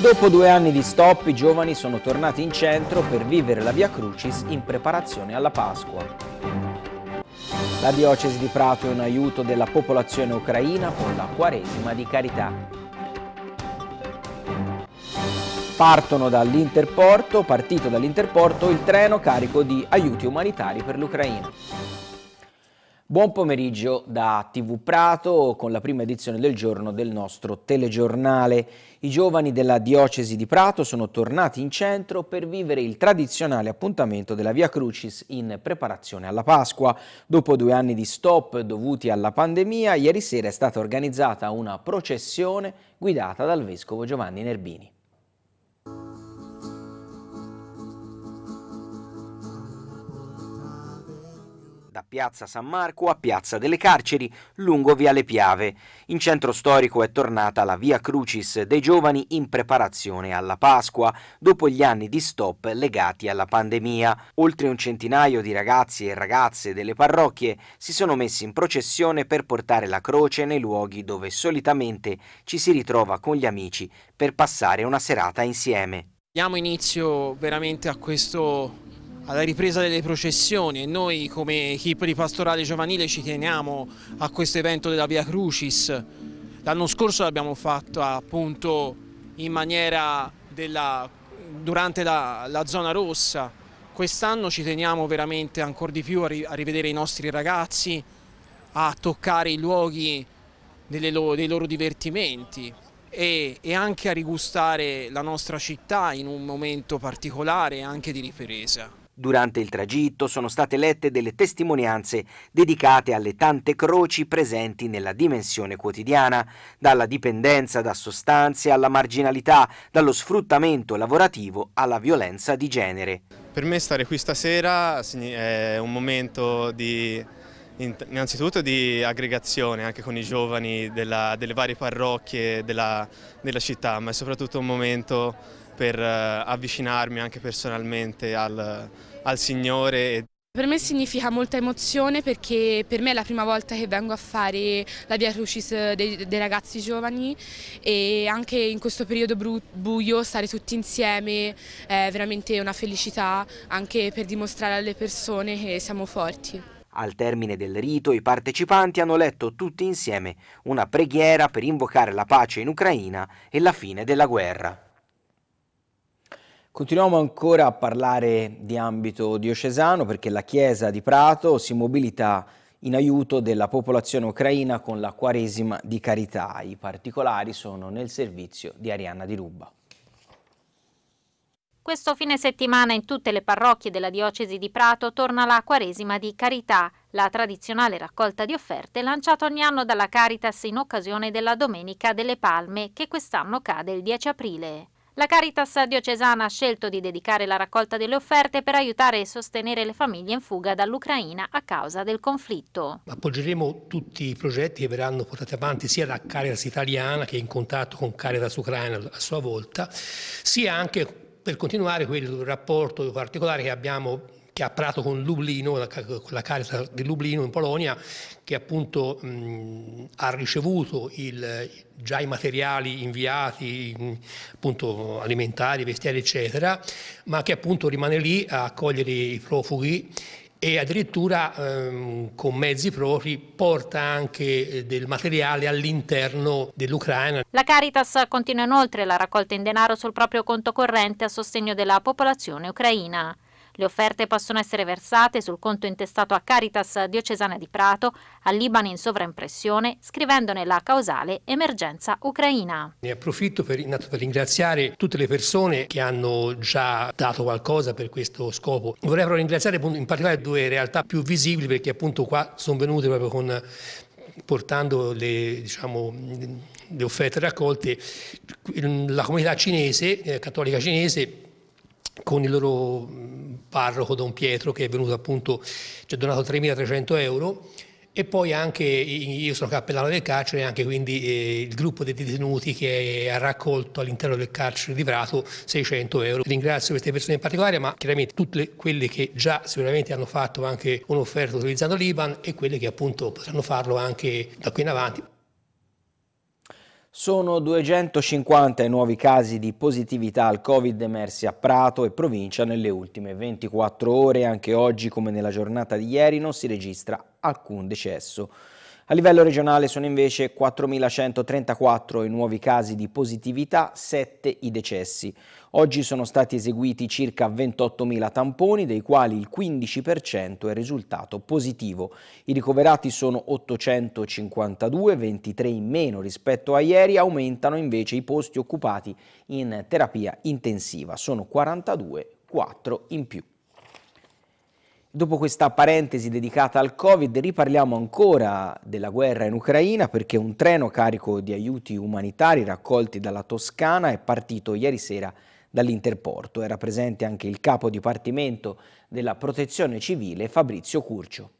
Dopo due anni di stop, i giovani sono tornati in centro per vivere la Via Crucis in preparazione alla Pasqua. La diocesi di Prato è un aiuto della popolazione ucraina con la Quaresima di Carità. Partono dall'Interporto, partito dall'Interporto il treno carico di aiuti umanitari per l'Ucraina. Buon pomeriggio da TV Prato con la prima edizione del giorno del nostro telegiornale. I giovani della diocesi di Prato sono tornati in centro per vivere il tradizionale appuntamento della Via Crucis in preparazione alla Pasqua. Dopo due anni di stop dovuti alla pandemia, ieri sera è stata organizzata una processione guidata dal vescovo Giovanni Nerbini. Piazza San Marco a Piazza delle Carceri, lungo Viale Piave. In centro storico è tornata la Via Crucis dei giovani in preparazione alla Pasqua, dopo gli anni di stop legati alla pandemia. Oltre un centinaio di ragazzi e ragazze delle parrocchie si sono messi in processione per portare la croce nei luoghi dove solitamente ci si ritrova con gli amici per passare una serata insieme. Diamo inizio veramente a questo alla ripresa delle processioni e noi come equip di pastorale giovanile ci teniamo a questo evento della Via Crucis. L'anno scorso l'abbiamo fatto appunto in maniera della, durante la, la zona rossa, quest'anno ci teniamo veramente ancora di più a, ri, a, rivedere i nostri ragazzi, a toccare i luoghi delle, dei loro divertimenti e, e anche a rigustare la nostra città in un momento particolare anche di ripresa. Durante il tragitto sono state lette delle testimonianze dedicate alle tante croci presenti nella dimensione quotidiana, dalla dipendenza da sostanze alla marginalità, dallo sfruttamento lavorativo alla violenza di genere. Per me stare qui stasera è un momento di innanzitutto di aggregazione anche con i giovani della, delle varie parrocchie della, della, città, ma è soprattutto un momento per eh, avvicinarmi anche personalmente al, al Signore. Per me significa molta emozione perché per me è la prima volta che vengo a fare la Via Crucis dei, dei ragazzi giovani e anche in questo periodo buio stare tutti insieme è veramente una felicità anche per dimostrare alle persone che siamo forti. Al termine del rito i partecipanti hanno letto tutti insieme una preghiera per invocare la pace in Ucraina e la fine della guerra. Continuiamo ancora a parlare di ambito diocesano perché la Chiesa di Prato si mobilita in aiuto della popolazione ucraina con la Quaresima di Carità. I particolari sono nel servizio di Arianna Di Rubba. Questo fine settimana in tutte le parrocchie della diocesi di Prato torna la Quaresima di Carità, la tradizionale raccolta di offerte lanciata ogni anno dalla Caritas in occasione della Domenica delle Palme che quest'anno cade il 10 aprile. La Caritas diocesana ha scelto di dedicare la raccolta delle offerte per aiutare e sostenere le famiglie in fuga dall'Ucraina a causa del conflitto. Appoggeremo tutti i progetti che verranno portati avanti sia da Caritas italiana che è in contatto con Caritas Ucraina a sua volta, sia anche per continuare quel rapporto particolare che abbiamo che ha parlato con Lublino, con la Caritas di Lublino in Polonia, che appunto mh, ha ricevuto il, già i materiali inviati, appunto alimentari, vestiari, eccetera, ma che appunto rimane lì a accogliere i profughi e addirittura ehm, con mezzi propri porta anche eh, del materiale all'interno dell'Ucraina. La Caritas continua inoltre la raccolta in denaro sul proprio conto corrente a sostegno della popolazione ucraina. Le offerte possono essere versate sul conto intestato a Caritas Diocesana di Prato, a Libano in sovraimpressione, scrivendone la causale emergenza ucraina. Ne approfitto per, per ringraziare tutte le persone che hanno già dato qualcosa per questo scopo. Vorrei però ringraziare in particolare due realtà più visibili perché appunto qua sono venute proprio con portando le, diciamo, le offerte raccolte, la comunità cinese, eh, cattolica cinese, con il loro parroco Don Pietro che è venuto appunto, ci ha donato 3.300 euro e poi anche io sono cappellano del carcere e anche quindi eh, il gruppo dei detenuti che ha raccolto all'interno del carcere di Prato 600 euro. Ringrazio queste persone in particolare ma chiaramente tutte quelle che già sicuramente hanno fatto anche un'offerta utilizzando l'Iban e quelle che appunto potranno farlo anche da qui in avanti. Sono 250 i nuovi casi di positività al Covid emersi a Prato e provincia nelle ultime 24 ore. Anche oggi, come nella giornata di ieri, non si registra alcun decesso. A livello regionale sono invece 4.134 i nuovi casi di positività, 7 i decessi. Oggi sono stati eseguiti circa 28.000 tamponi, dei quali il 15% è risultato positivo. I ricoverati sono 852, 23 in meno rispetto a ieri, aumentano invece i posti occupati in terapia intensiva, sono 42, 4 in più. Dopo questa parentesi dedicata al Covid riparliamo ancora della guerra in Ucraina perché un treno carico di aiuti umanitari raccolti dalla Toscana è partito ieri sera dall'Interporto. Era presente anche il capo dipartimento della protezione civile Fabrizio Curcio.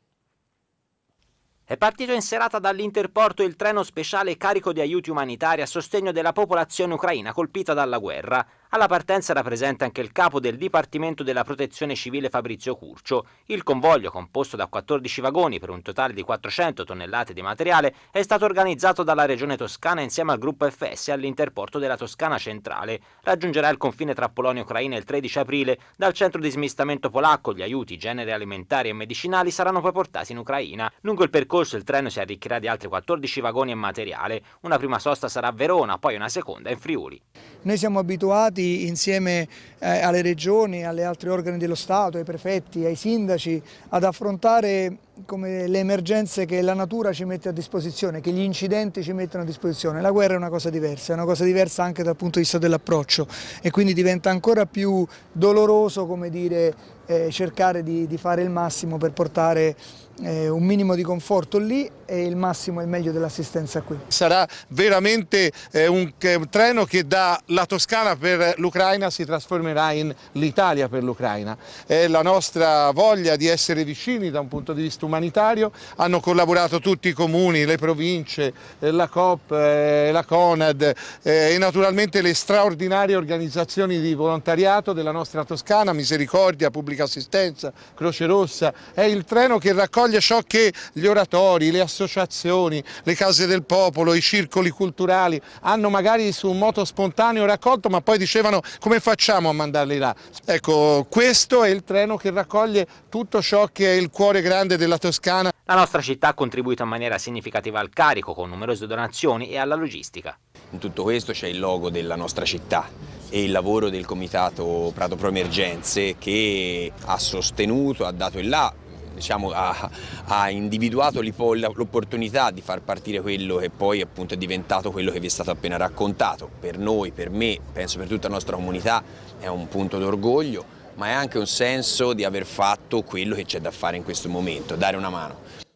È partito in serata dall'Interporto il treno speciale carico di aiuti umanitari a sostegno della popolazione ucraina colpita dalla guerra. Alla partenza era presente anche il capo del Dipartimento della Protezione Civile Fabrizio Curcio. Il convoglio, composto da 14 vagoni per un totale di 400 tonnellate di materiale, è stato organizzato dalla Regione Toscana insieme al gruppo FS all'Interporto della Toscana Centrale. Raggiungerà il confine tra Polonia e Ucraina il 13 aprile. Dal centro di smistamento polacco gli aiuti, generi alimentari e medicinali saranno poi portati in Ucraina. Lungo il percorso il treno si arricchirà di altri 14 vagoni e materiale. Una prima sosta sarà a Verona, poi una seconda in Friuli. Noi siamo abituati stati insieme eh, alle regioni, alle altre organi dello Stato, ai prefetti, ai sindaci ad affrontare le emergenze che la natura ci mette a disposizione, che gli incidenti ci mettono a disposizione. La guerra è una cosa diversa, è una cosa diversa anche dal punto di vista dell'approccio e quindi diventa ancora più doloroso come dire eh, cercare di, di, fare il massimo per portare eh, un minimo di conforto lì e il massimo e il meglio dell'assistenza qui. Sarà veramente eh, un, un treno che dalla Toscana per l'Ucraina si trasformerà in l'Italia per l'Ucraina. È la nostra voglia di essere vicini da un punto di vista umanitario, hanno collaborato tutti i comuni, le province, eh, la COP, eh, la CONAD eh, e naturalmente le straordinarie organizzazioni di volontariato della nostra Toscana, Misericordia, Pubblica pubblica assistenza, Croce Rossa, è il treno che raccoglie ciò che gli oratori, le associazioni, le case del popolo, i circoli culturali hanno magari su un moto spontaneo raccolto ma poi dicevano come facciamo a mandarli là. Ecco, questo è il treno che raccoglie tutto ciò che è il cuore grande della Toscana. La nostra città ha contribuito in maniera significativa al carico con numerose donazioni e alla logistica. In tutto questo c'è il logo della nostra città, e il lavoro del Comitato Prato Pro Emergenze che ha sostenuto, ha dato il là, Diciamo, ha, ha, individuato l'opportunità di far partire quello che poi appunto è diventato quello che vi è stato appena raccontato. Per noi, per me, penso per tutta la nostra comunità è un punto d'orgoglio, ma è anche un senso di aver fatto quello che c'è da fare in questo momento, dare una mano.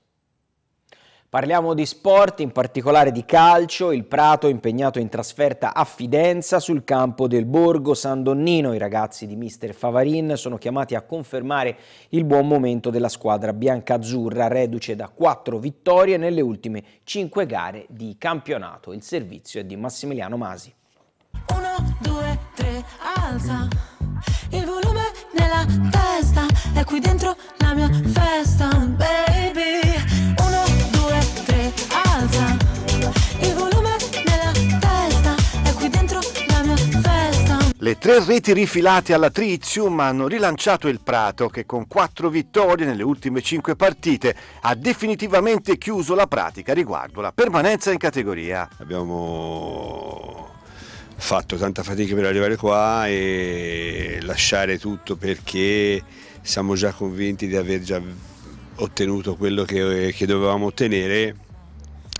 Parliamo di sport, in particolare di calcio, il Prato impegnato in trasferta a Fidenza sul campo del Borgo San Donnino. I ragazzi di mister Favarin sono chiamati a confermare il buon momento della squadra biancazzurra, reduce da quattro vittorie nelle ultime cinque gare di campionato. Il servizio è di Massimiliano Masi. Uno, due, tre, alza il volume nella testa, è qui dentro la mia festa, baby alza il volume nella testa, è qui dentro la mia festa. Le tre reti rifilate alla Trizium hanno rilanciato il Prato che con quattro vittorie nelle ultime cinque partite ha definitivamente chiuso la pratica riguardo la permanenza in categoria. Abbiamo fatto tanta fatica per arrivare qua e lasciare tutto perché siamo già convinti di aver già ottenuto quello che, che dovevamo ottenere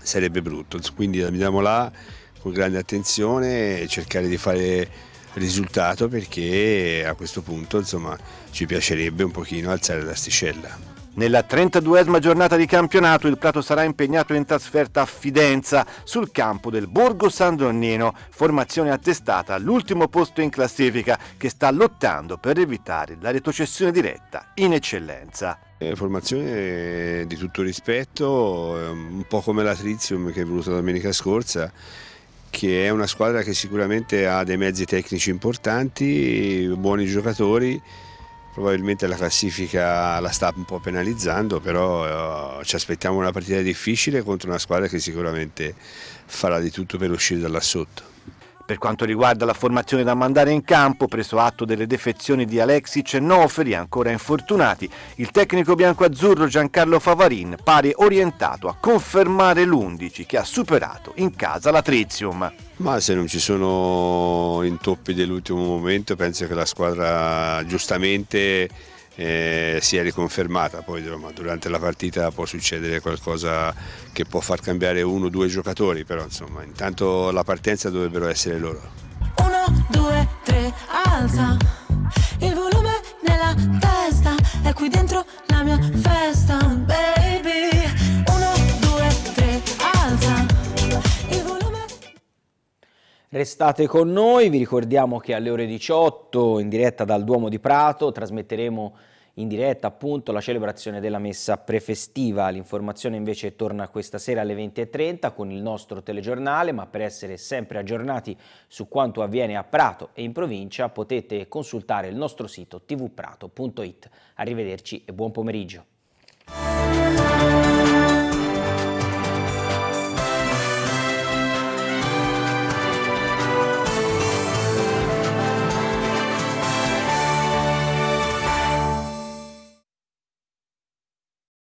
sarebbe brutto. Quindi andiamo là con grande attenzione e cercare di fare risultato perché a questo punto insomma, ci piacerebbe un pochino alzare l'asticella. Nella 32esima giornata di campionato il Prato sarà impegnato in trasferta a Fidenza sul campo del Borgo San Donnino, formazione attestata all'ultimo posto in classifica che sta lottando per evitare la retrocessione diretta in eccellenza. Eh, formazione eh, di tutto rispetto, eh, un po' come la Trizium che è venuta domenica scorsa, che è una squadra che sicuramente ha dei mezzi tecnici importanti, buoni giocatori, probabilmente la classifica la sta un po' penalizzando, però eh, ci aspettiamo una partita difficile contro una squadra che sicuramente farà di tutto per uscire da là sotto. Per quanto riguarda la formazione da mandare in campo, preso atto delle defezioni di Alexic e Nofri, ancora infortunati, il tecnico bianco-azzurro Giancarlo Favarin pare orientato a confermare l'11 che ha superato in casa la Trizium. Ma se non ci sono intoppi dell'ultimo momento, penso che la squadra giustamente eh, si è riconfermata, poi durante la partita può succedere qualcosa che può far cambiare uno o due giocatori, però insomma intanto la partenza dovrebbero essere loro. 1 2 3 alza il volume nella testa, è qui dentro la mia festa. Beh. Restate con noi, vi ricordiamo che alle ore 18 in diretta dal Duomo di Prato trasmetteremo in diretta appunto la celebrazione della messa prefestiva. L'informazione invece torna questa sera alle 20.30 con il nostro telegiornale, ma per essere sempre aggiornati su quanto avviene a Prato e in provincia potete consultare il nostro sito tvprato.it. Arrivederci e buon pomeriggio.